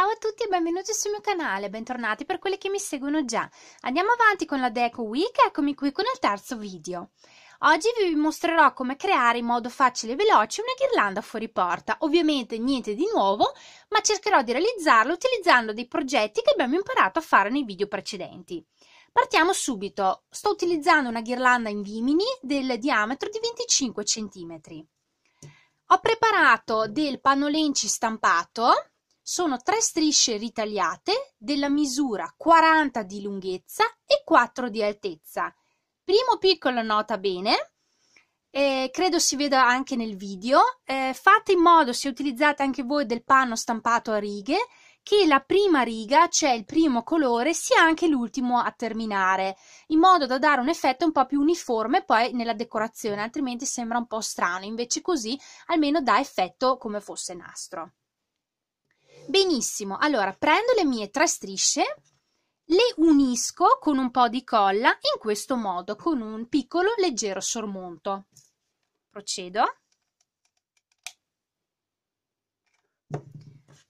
Ciao a tutti e benvenuti sul mio canale, bentornati per quelli che mi seguono già. Andiamo avanti con la Deco Week, eccomi qui con il terzo video. Oggi vi mostrerò come creare in modo facile e veloce una ghirlanda fuori porta. Ovviamente niente di nuovo, ma cercherò di realizzarlo utilizzando dei progetti che abbiamo imparato a fare nei video precedenti. Partiamo subito. Sto utilizzando una ghirlanda in vimini del diametro di 25 cm. Ho preparato del panno lenci stampato sono tre strisce ritagliate della misura 40 di lunghezza e 4 di altezza. Primo piccolo nota bene, eh, credo si veda anche nel video, eh, fate in modo, se utilizzate anche voi del panno stampato a righe, che la prima riga, cioè il primo colore, sia anche l'ultimo a terminare, in modo da dare un effetto un po' più uniforme poi nella decorazione, altrimenti sembra un po' strano, invece così almeno dà effetto come fosse nastro. Benissimo, allora prendo le mie tre strisce, le unisco con un po' di colla in questo modo, con un piccolo leggero sormonto. Procedo.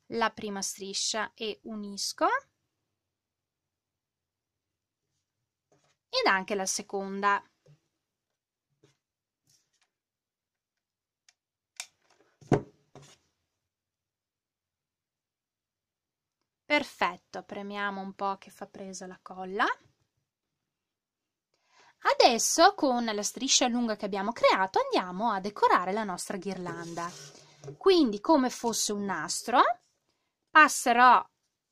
La prima striscia e unisco. Ed anche la seconda. Perfetto, premiamo un po' che fa presa la colla. Adesso con la striscia lunga che abbiamo creato andiamo a decorare la nostra ghirlanda. Quindi come fosse un nastro passerò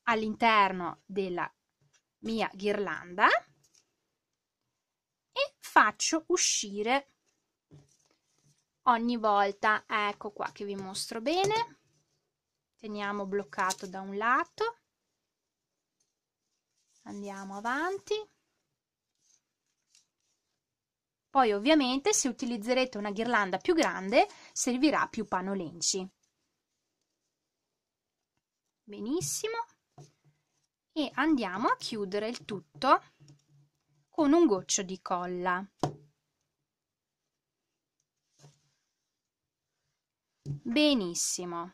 all'interno della mia ghirlanda e faccio uscire ogni volta, ecco qua che vi mostro bene, teniamo bloccato da un lato andiamo avanti poi ovviamente se utilizzerete una ghirlanda più grande servirà più pano lenci benissimo e andiamo a chiudere il tutto con un goccio di colla benissimo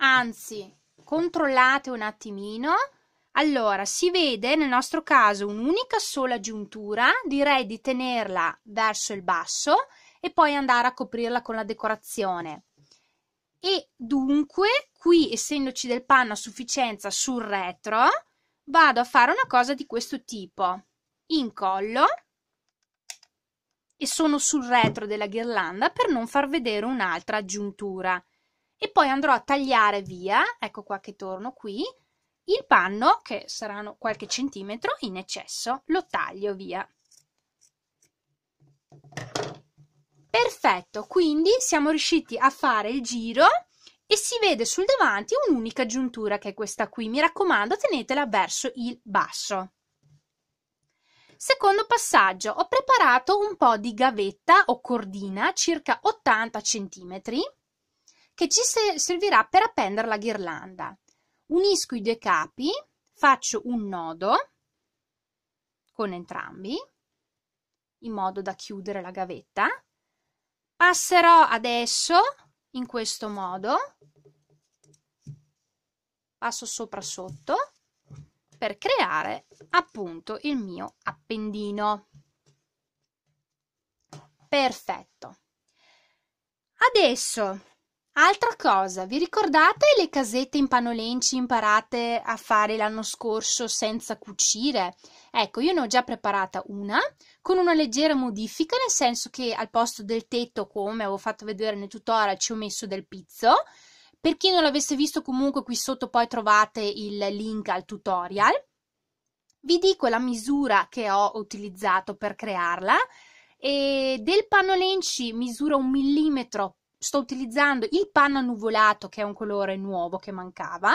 anzi controllate un attimino. Allora, si vede nel nostro caso un'unica sola giuntura, direi di tenerla verso il basso e poi andare a coprirla con la decorazione. E dunque, qui essendoci del panno a sufficienza sul retro, vado a fare una cosa di questo tipo. Incollo e sono sul retro della ghirlanda per non far vedere un'altra giuntura e poi andrò a tagliare via, ecco qua che torno qui, il panno, che saranno qualche centimetro in eccesso, lo taglio via. Perfetto, quindi siamo riusciti a fare il giro e si vede sul davanti un'unica giuntura che è questa qui. Mi raccomando, tenetela verso il basso. Secondo passaggio, ho preparato un po' di gavetta o cordina, circa 80 centimetri che ci servirà per appendere la ghirlanda. Unisco i due capi, faccio un nodo con entrambi, in modo da chiudere la gavetta. Passerò adesso in questo modo, passo sopra sotto per creare appunto il mio appendino. Perfetto. Adesso Altra cosa, vi ricordate le casette in panolenci imparate a fare l'anno scorso senza cucire? Ecco, io ne ho già preparata una con una leggera modifica, nel senso che al posto del tetto, come avevo fatto vedere nel tutorial, ci ho messo del pizzo. Per chi non l'avesse visto comunque qui sotto poi trovate il link al tutorial. Vi dico la misura che ho utilizzato per crearla. E del panolenci misura un millimetro sto utilizzando il panno nuvolato che è un colore nuovo che mancava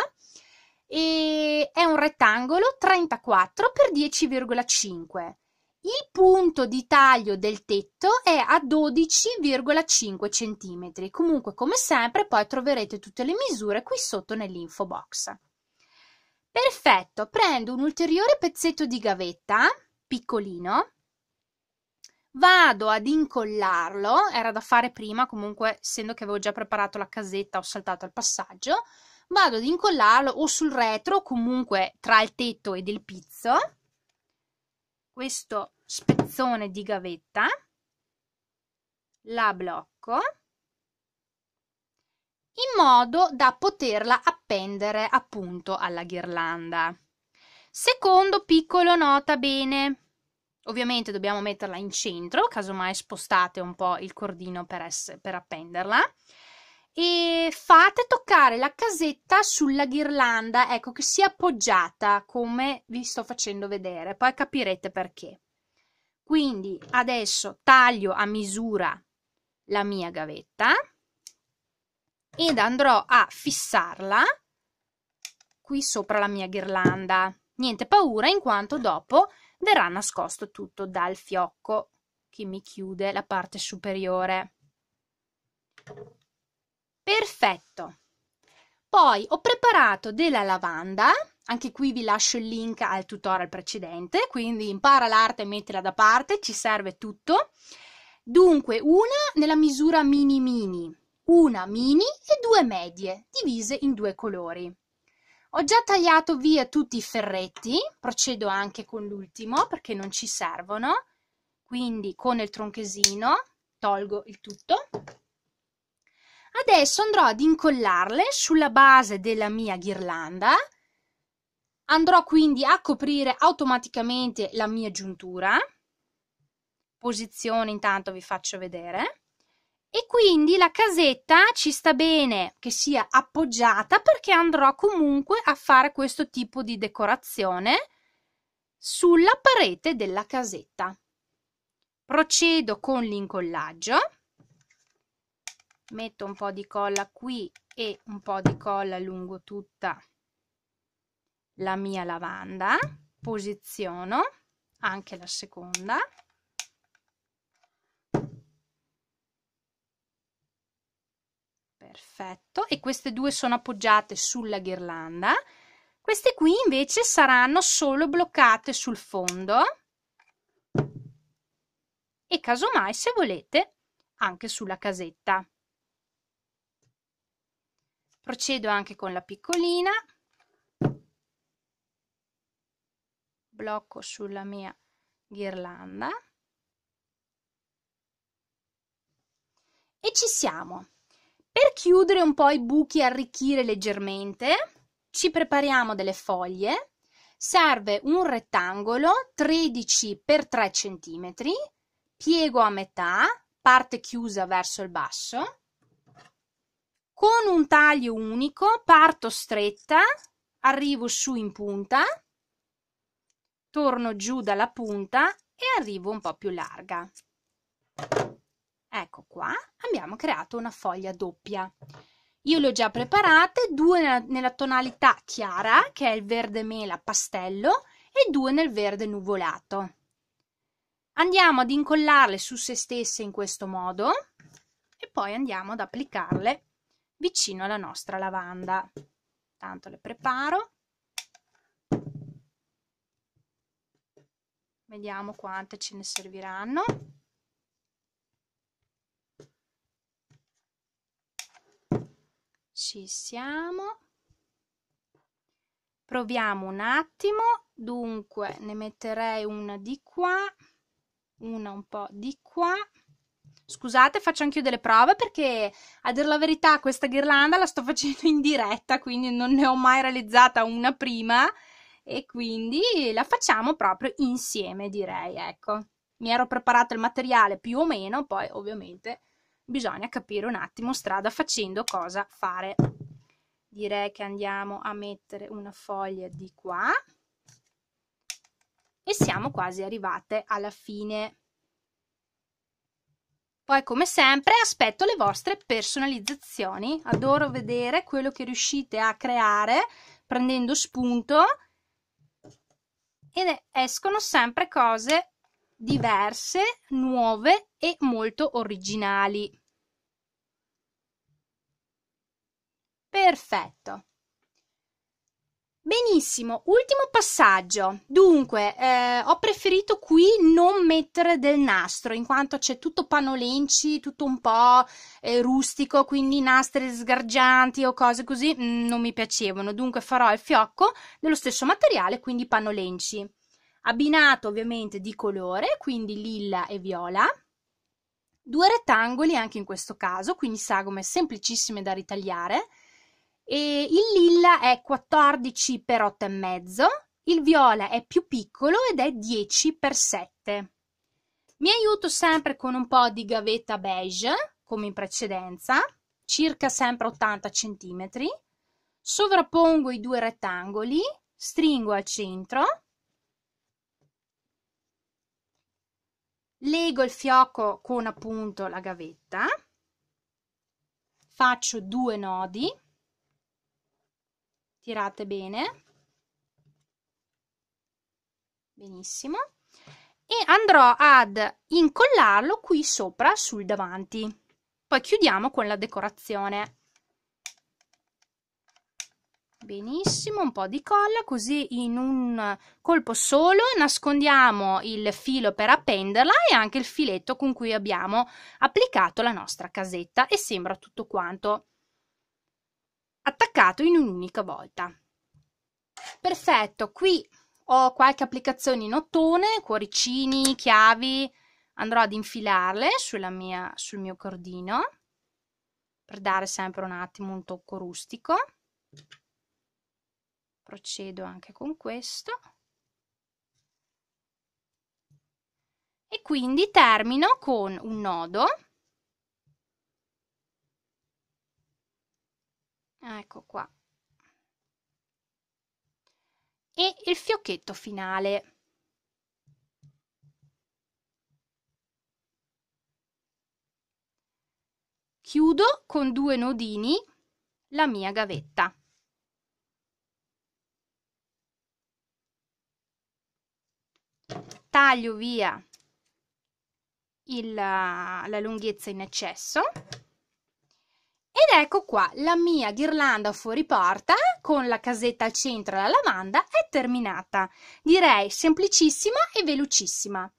e è un rettangolo 34 x 10,5 il punto di taglio del tetto è a 12,5 cm. Comunque, come sempre, poi troverete tutte le misure qui sotto nell'info box. Perfetto, prendo un ulteriore pezzetto di gavetta, piccolino, vado ad incollarlo, era da fare prima comunque essendo che avevo già preparato la casetta ho saltato il passaggio, vado ad incollarlo o sul retro comunque tra il tetto ed il pizzo, questo spezzone di gavetta, la blocco in modo da poterla appendere appunto alla ghirlanda. Secondo piccolo nota bene, Ovviamente dobbiamo metterla in centro, casomai spostate un po' il cordino per, essere, per appenderla. E fate toccare la casetta sulla ghirlanda, ecco che sia appoggiata come vi sto facendo vedere, poi capirete perché. Quindi adesso taglio a misura la mia gavetta ed andrò a fissarla qui sopra la mia ghirlanda. Niente paura in quanto dopo verrà nascosto tutto dal fiocco che mi chiude la parte superiore. Perfetto. Poi ho preparato della lavanda, anche qui vi lascio il link al tutorial precedente, quindi impara l'arte e mettila da parte, ci serve tutto. Dunque, una nella misura mini mini, una mini e due medie, divise in due colori. Ho già tagliato via tutti i ferretti, procedo anche con l'ultimo perché non ci servono, quindi con il tronchesino tolgo il tutto. Adesso andrò ad incollarle sulla base della mia ghirlanda, andrò quindi a coprire automaticamente la mia giuntura. Posizione intanto vi faccio vedere e quindi la casetta ci sta bene che sia appoggiata perché andrò comunque a fare questo tipo di decorazione sulla parete della casetta. Procedo con l'incollaggio, metto un po' di colla qui e un po' di colla lungo tutta la mia lavanda, posiziono anche la seconda perfetto, e queste due sono appoggiate sulla ghirlanda. Queste qui invece saranno solo bloccate sul fondo e casomai se volete anche sulla casetta. Procedo anche con la piccolina, blocco sulla mia ghirlanda e ci siamo. Per chiudere un po' i buchi e arricchire leggermente, ci prepariamo delle foglie. Serve un rettangolo 13 x 3 cm, piego a metà, parte chiusa verso il basso. Con un taglio unico parto stretta, arrivo su in punta, torno giù dalla punta e arrivo un po' più larga. Ecco qua, abbiamo creato una foglia doppia. Io le ho già preparate, due nella, nella tonalità chiara, che è il verde mela pastello, e due nel verde nuvolato. Andiamo ad incollarle su se stesse in questo modo e poi andiamo ad applicarle vicino alla nostra lavanda. Tanto le preparo. Vediamo quante ce ne serviranno. Ci siamo. Proviamo un attimo. Dunque, ne metterei una di qua, una un po' di qua. Scusate, faccio anche io delle prove perché a dire la verità questa ghirlanda la sto facendo in diretta, quindi non ne ho mai realizzata una prima e quindi la facciamo proprio insieme, direi, ecco. Mi ero preparato il materiale più o meno, poi ovviamente bisogna capire un attimo strada facendo cosa fare direi che andiamo a mettere una foglia di qua e siamo quasi arrivate alla fine poi come sempre aspetto le vostre personalizzazioni adoro vedere quello che riuscite a creare prendendo spunto ed escono sempre cose diverse, nuove e molto originali. Perfetto. Benissimo, ultimo passaggio. Dunque, eh, ho preferito qui non mettere del nastro, in quanto c'è tutto panolenci, tutto un po' eh, rustico, quindi nastri sgargianti o cose così mh, mm, non mi piacevano. Dunque farò il fiocco dello stesso materiale, quindi panolenci abbinato ovviamente di colore, quindi lilla e viola. Due rettangoli anche in questo caso, quindi sagome semplicissime da ritagliare. E il lilla è 14 x 8,5, il viola è più piccolo ed è 10 x 7. Mi aiuto sempre con un po' di gavetta beige, come in precedenza, circa sempre 80 cm. Sovrappongo i due rettangoli, stringo al centro lego il fiocco con appunto la gavetta faccio due nodi tirate bene benissimo e andrò ad incollarlo qui sopra sul davanti poi chiudiamo con la decorazione benissimo un po' di colla così in un colpo solo nascondiamo il filo per appenderla e anche il filetto con cui abbiamo applicato la nostra casetta e sembra tutto quanto attaccato in un'unica volta perfetto qui ho qualche applicazione in ottone cuoricini chiavi andrò ad infilarle mia, sul mio cordino per dare sempre un attimo un tocco rustico procedo anche con questo e quindi termino con un nodo ecco qua e il fiocchetto finale chiudo con due nodini la mia gavetta taglio via il, la lunghezza in eccesso ed ecco qua la mia ghirlanda fuori porta con la casetta al centro e la lavanda è terminata. Direi semplicissima e velocissima.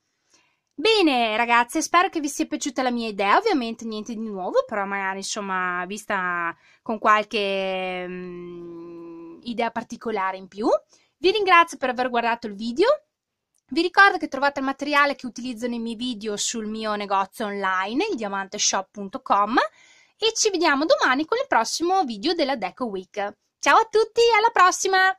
Bene ragazze, spero che vi sia piaciuta la mia idea, ovviamente niente di nuovo, però magari insomma vista con qualche um, idea particolare in più. Vi ringrazio per aver guardato il video, vi ricordo che trovate il materiale che utilizzo nei miei video sul mio negozio online, il diamanteshop.com e ci vediamo domani con il prossimo video della Deco Week. Ciao a tutti, alla prossima!